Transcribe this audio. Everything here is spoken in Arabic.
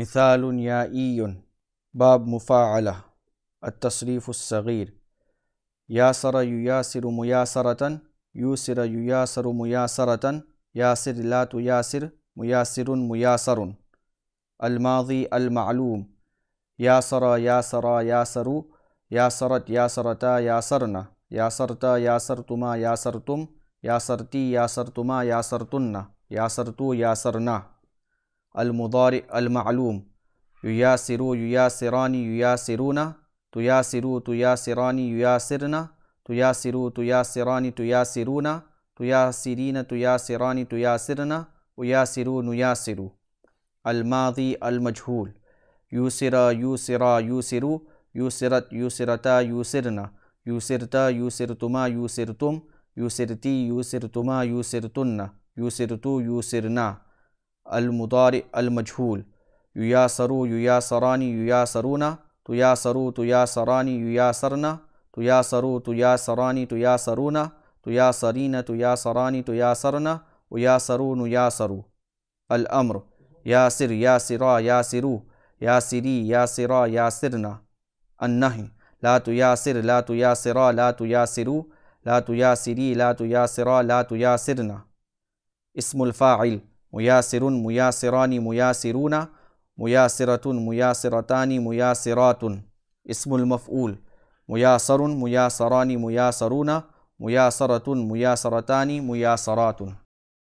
مثال يائي باب مفاعلة التصريف الصغير ياسر يياسر مياسرة يوسر يياسر مياسرة ياسر لا تياسر مياسر مياسر الماضي المعلوم ياسر ياسر ياسر ياسرت ياسرتا ياسرنا ياسرتا ياسرتما ياسرتم ياسرتي ياسرتما ياسرتن ياسرتو ياسرنا المضارع المعلوم يياسرو يياسراني يياسرونا تياسرو تياسراني يياسرنا تياسرو تياسراني تياسرونا تياسرين تياسراني تياسرنا وياسرو نياسرو الماضي المجهول يسرا يسرا يسرو يسرت يسرتا يسرنا يسرتا يسرتما يسرتم يسرتي يسرتما يسرتن يسرتو يسرنا المضارع المجهول يياسرو يياسراني يياسرونا تياسرو تياسراني يياسرنا تياسرو تياسراني تياسرونا تياسرين تياسراني تياسرنا وياسرون ياسرو الأمر ياسر ياسرا ياسرو ياسري ياسرا ياسرنا النهي لا تياسر لا تياسرا لا تياسرو لا تياسري لا تياسرا لا تياسرنا اسم الفاعل مياسر مياسران مياسرون مياسرة مياسرتان مياسرات اسم المفعول مياسر مياسران مياسرون مياسرة مياسرتان مياسرات